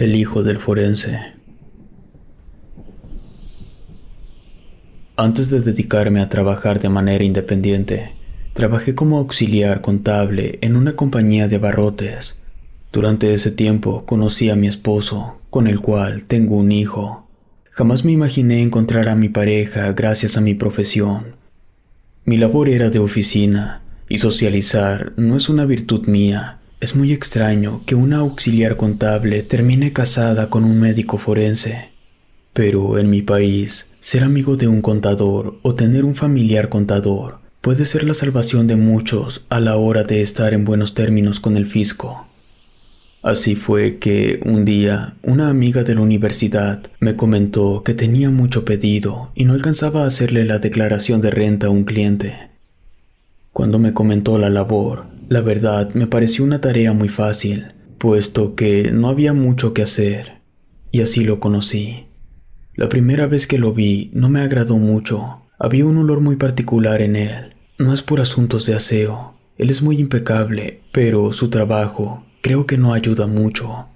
el hijo del forense. Antes de dedicarme a trabajar de manera independiente, trabajé como auxiliar contable en una compañía de barrotes. Durante ese tiempo conocí a mi esposo, con el cual tengo un hijo. Jamás me imaginé encontrar a mi pareja gracias a mi profesión. Mi labor era de oficina, y socializar no es una virtud mía, es muy extraño que una auxiliar contable termine casada con un médico forense, pero en mi país, ser amigo de un contador o tener un familiar contador puede ser la salvación de muchos a la hora de estar en buenos términos con el fisco. Así fue que un día una amiga de la universidad me comentó que tenía mucho pedido y no alcanzaba a hacerle la declaración de renta a un cliente. Cuando me comentó la labor, la verdad me pareció una tarea muy fácil, puesto que no había mucho que hacer, y así lo conocí. La primera vez que lo vi no me agradó mucho, había un olor muy particular en él, no es por asuntos de aseo, él es muy impecable, pero su trabajo creo que no ayuda mucho.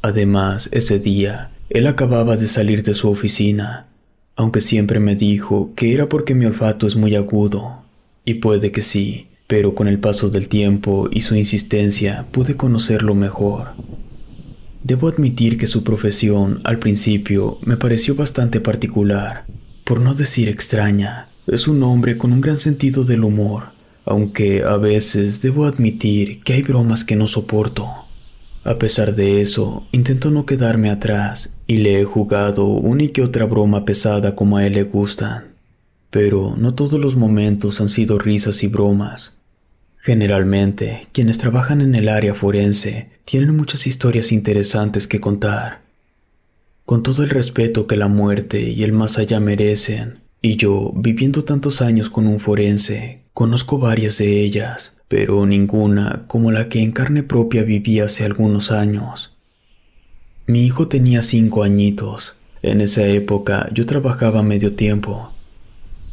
Además, ese día, él acababa de salir de su oficina, aunque siempre me dijo que era porque mi olfato es muy agudo y puede que sí, pero con el paso del tiempo y su insistencia pude conocerlo mejor. Debo admitir que su profesión, al principio, me pareció bastante particular, por no decir extraña. Es un hombre con un gran sentido del humor, aunque a veces debo admitir que hay bromas que no soporto. A pesar de eso, intento no quedarme atrás y le he jugado una y que otra broma pesada como a él le gustan. Pero no todos los momentos han sido risas y bromas. Generalmente, quienes trabajan en el área forense tienen muchas historias interesantes que contar. Con todo el respeto que la muerte y el más allá merecen, y yo, viviendo tantos años con un forense, conozco varias de ellas, pero ninguna como la que en carne propia viví hace algunos años. Mi hijo tenía cinco añitos. En esa época yo trabajaba medio tiempo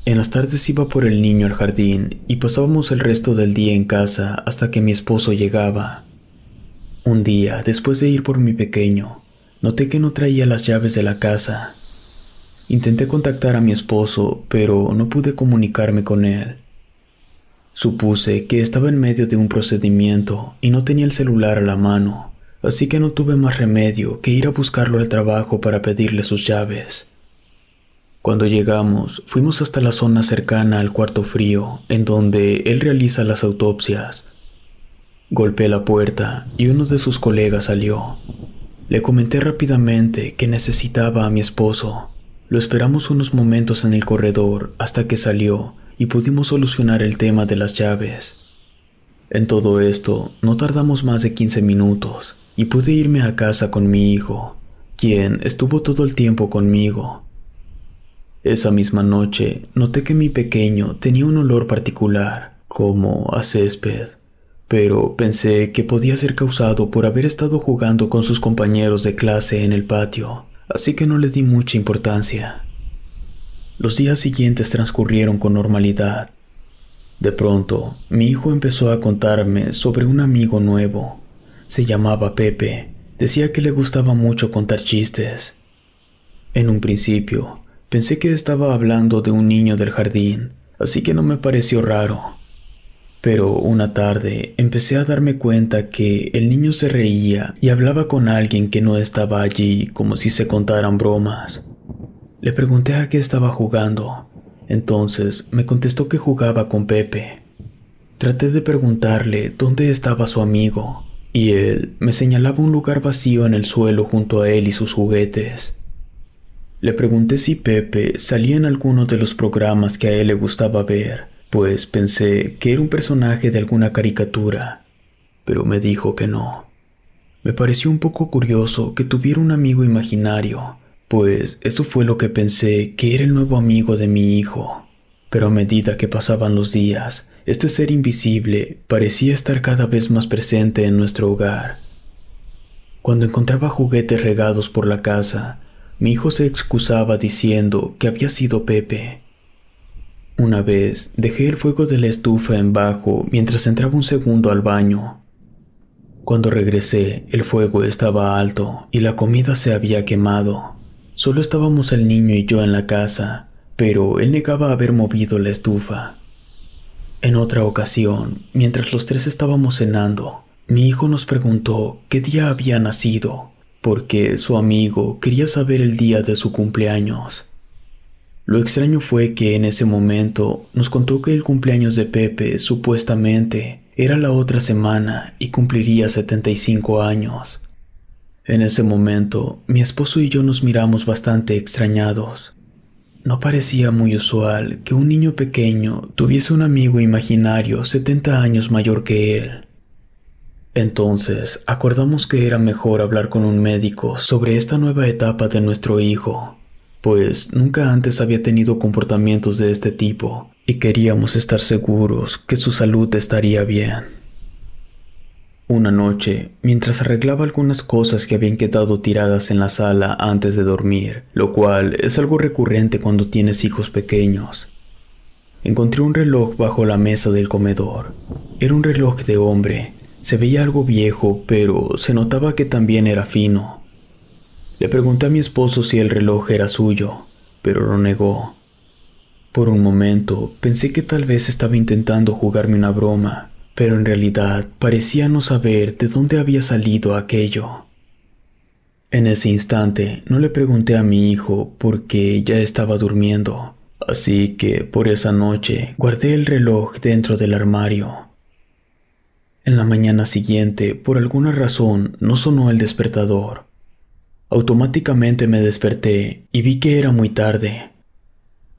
en las tardes iba por el niño al jardín y pasábamos el resto del día en casa hasta que mi esposo llegaba. Un día, después de ir por mi pequeño, noté que no traía las llaves de la casa. Intenté contactar a mi esposo, pero no pude comunicarme con él. Supuse que estaba en medio de un procedimiento y no tenía el celular a la mano, así que no tuve más remedio que ir a buscarlo al trabajo para pedirle sus llaves. Cuando llegamos, fuimos hasta la zona cercana al cuarto frío, en donde él realiza las autopsias. Golpeé la puerta y uno de sus colegas salió. Le comenté rápidamente que necesitaba a mi esposo. Lo esperamos unos momentos en el corredor hasta que salió y pudimos solucionar el tema de las llaves. En todo esto, no tardamos más de 15 minutos y pude irme a casa con mi hijo, quien estuvo todo el tiempo conmigo. Esa misma noche noté que mi pequeño tenía un olor particular, como a césped, pero pensé que podía ser causado por haber estado jugando con sus compañeros de clase en el patio, así que no le di mucha importancia. Los días siguientes transcurrieron con normalidad. De pronto, mi hijo empezó a contarme sobre un amigo nuevo. Se llamaba Pepe. Decía que le gustaba mucho contar chistes. En un principio, Pensé que estaba hablando de un niño del jardín, así que no me pareció raro. Pero una tarde empecé a darme cuenta que el niño se reía y hablaba con alguien que no estaba allí como si se contaran bromas. Le pregunté a qué estaba jugando. Entonces me contestó que jugaba con Pepe. Traté de preguntarle dónde estaba su amigo, y él me señalaba un lugar vacío en el suelo junto a él y sus juguetes. Le pregunté si Pepe salía en alguno de los programas que a él le gustaba ver, pues pensé que era un personaje de alguna caricatura, pero me dijo que no. Me pareció un poco curioso que tuviera un amigo imaginario, pues eso fue lo que pensé que era el nuevo amigo de mi hijo. Pero a medida que pasaban los días, este ser invisible parecía estar cada vez más presente en nuestro hogar. Cuando encontraba juguetes regados por la casa, mi hijo se excusaba diciendo que había sido Pepe. Una vez dejé el fuego de la estufa en bajo mientras entraba un segundo al baño. Cuando regresé, el fuego estaba alto y la comida se había quemado. Solo estábamos el niño y yo en la casa, pero él negaba haber movido la estufa. En otra ocasión, mientras los tres estábamos cenando, mi hijo nos preguntó qué día había nacido porque su amigo quería saber el día de su cumpleaños. Lo extraño fue que en ese momento nos contó que el cumpleaños de Pepe supuestamente era la otra semana y cumpliría 75 años. En ese momento, mi esposo y yo nos miramos bastante extrañados. No parecía muy usual que un niño pequeño tuviese un amigo imaginario 70 años mayor que él. Entonces, acordamos que era mejor hablar con un médico sobre esta nueva etapa de nuestro hijo, pues nunca antes había tenido comportamientos de este tipo y queríamos estar seguros que su salud estaría bien. Una noche, mientras arreglaba algunas cosas que habían quedado tiradas en la sala antes de dormir, lo cual es algo recurrente cuando tienes hijos pequeños, encontré un reloj bajo la mesa del comedor. Era un reloj de hombre, se veía algo viejo, pero se notaba que también era fino. Le pregunté a mi esposo si el reloj era suyo, pero lo negó. Por un momento pensé que tal vez estaba intentando jugarme una broma, pero en realidad parecía no saber de dónde había salido aquello. En ese instante no le pregunté a mi hijo porque ya estaba durmiendo, así que por esa noche guardé el reloj dentro del armario en la mañana siguiente, por alguna razón, no sonó el despertador. Automáticamente me desperté y vi que era muy tarde.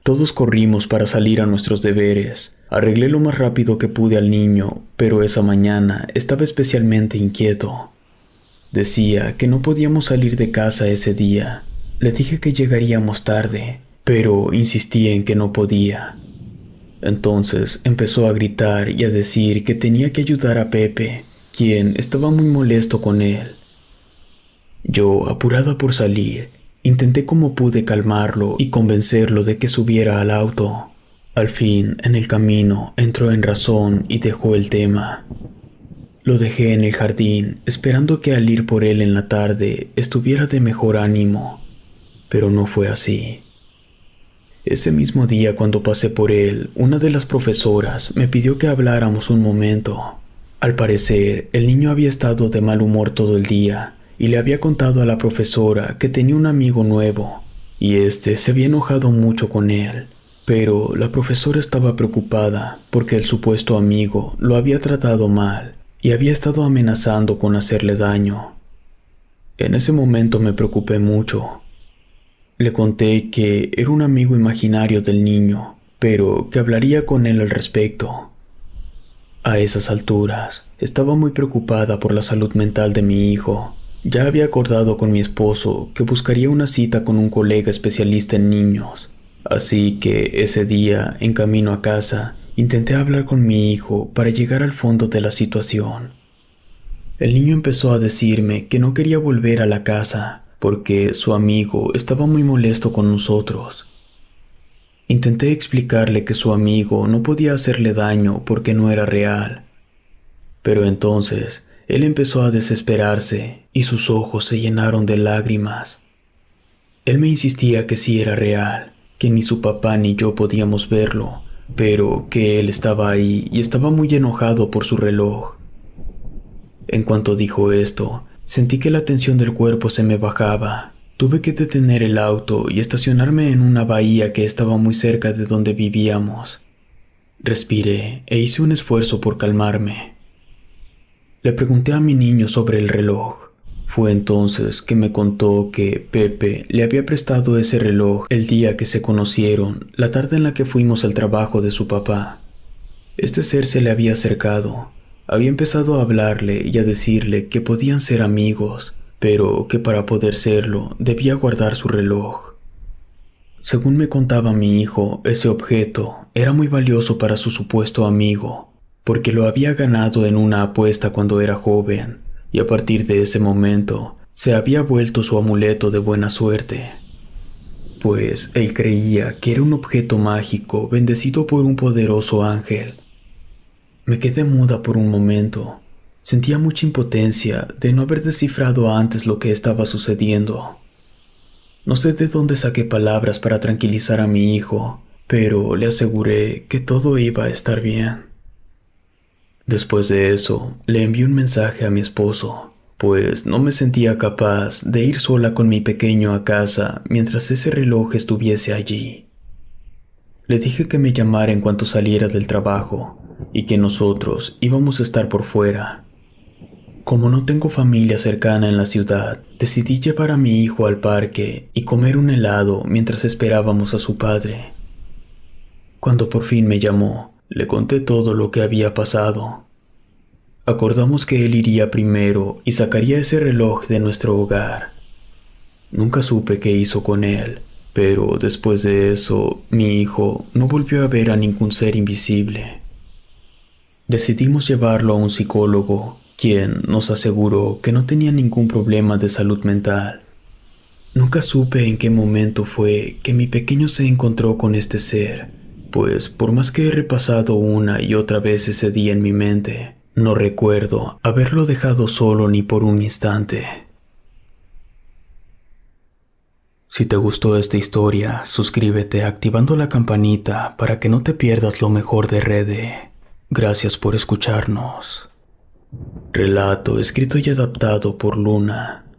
Todos corrimos para salir a nuestros deberes. Arreglé lo más rápido que pude al niño, pero esa mañana estaba especialmente inquieto. Decía que no podíamos salir de casa ese día. Le dije que llegaríamos tarde, pero insistí en que no podía. Entonces empezó a gritar y a decir que tenía que ayudar a Pepe, quien estaba muy molesto con él. Yo, apurada por salir, intenté como pude calmarlo y convencerlo de que subiera al auto. Al fin, en el camino, entró en razón y dejó el tema. Lo dejé en el jardín, esperando que al ir por él en la tarde estuviera de mejor ánimo, pero no fue así. Ese mismo día cuando pasé por él, una de las profesoras me pidió que habláramos un momento. Al parecer, el niño había estado de mal humor todo el día y le había contado a la profesora que tenía un amigo nuevo, y este se había enojado mucho con él. Pero la profesora estaba preocupada porque el supuesto amigo lo había tratado mal y había estado amenazando con hacerle daño. En ese momento me preocupé mucho le conté que era un amigo imaginario del niño, pero que hablaría con él al respecto. A esas alturas, estaba muy preocupada por la salud mental de mi hijo. Ya había acordado con mi esposo que buscaría una cita con un colega especialista en niños. Así que ese día, en camino a casa, intenté hablar con mi hijo para llegar al fondo de la situación. El niño empezó a decirme que no quería volver a la casa, porque su amigo estaba muy molesto con nosotros. Intenté explicarle que su amigo no podía hacerle daño porque no era real. Pero entonces él empezó a desesperarse y sus ojos se llenaron de lágrimas. Él me insistía que sí era real, que ni su papá ni yo podíamos verlo, pero que él estaba ahí y estaba muy enojado por su reloj. En cuanto dijo esto, Sentí que la tensión del cuerpo se me bajaba. Tuve que detener el auto y estacionarme en una bahía que estaba muy cerca de donde vivíamos. Respiré e hice un esfuerzo por calmarme. Le pregunté a mi niño sobre el reloj. Fue entonces que me contó que Pepe le había prestado ese reloj el día que se conocieron, la tarde en la que fuimos al trabajo de su papá. Este ser se le había acercado, había empezado a hablarle y a decirle que podían ser amigos, pero que para poder serlo debía guardar su reloj. Según me contaba mi hijo, ese objeto era muy valioso para su supuesto amigo, porque lo había ganado en una apuesta cuando era joven, y a partir de ese momento se había vuelto su amuleto de buena suerte pues él creía que era un objeto mágico bendecido por un poderoso ángel me quedé muda por un momento. Sentía mucha impotencia de no haber descifrado antes lo que estaba sucediendo. No sé de dónde saqué palabras para tranquilizar a mi hijo, pero le aseguré que todo iba a estar bien. Después de eso, le envié un mensaje a mi esposo, pues no me sentía capaz de ir sola con mi pequeño a casa mientras ese reloj estuviese allí. Le dije que me llamara en cuanto saliera del trabajo, y que nosotros íbamos a estar por fuera. Como no tengo familia cercana en la ciudad, decidí llevar a mi hijo al parque y comer un helado mientras esperábamos a su padre. Cuando por fin me llamó, le conté todo lo que había pasado. Acordamos que él iría primero y sacaría ese reloj de nuestro hogar. Nunca supe qué hizo con él, pero después de eso, mi hijo no volvió a ver a ningún ser invisible. Decidimos llevarlo a un psicólogo, quien nos aseguró que no tenía ningún problema de salud mental. Nunca supe en qué momento fue que mi pequeño se encontró con este ser, pues por más que he repasado una y otra vez ese día en mi mente, no recuerdo haberlo dejado solo ni por un instante. Si te gustó esta historia, suscríbete activando la campanita para que no te pierdas lo mejor de Rede. Gracias por escucharnos. Relato escrito y adaptado por Luna.